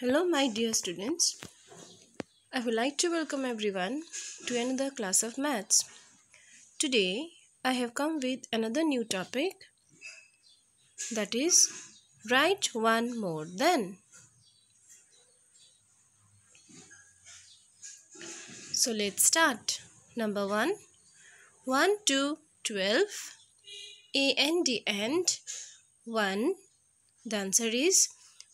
Hello, my dear students. I would like to welcome everyone to another class of maths. Today, I have come with another new topic that is, write one more than. So, let's start. Number 1 1 12 A and D and 1. The answer is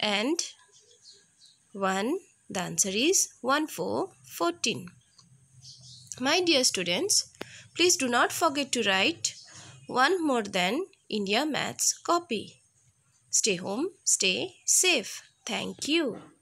and 1. The answer is 1 4 14. My dear students, please do not forget to write one more than India Maths copy. Stay home, stay safe. Thank you.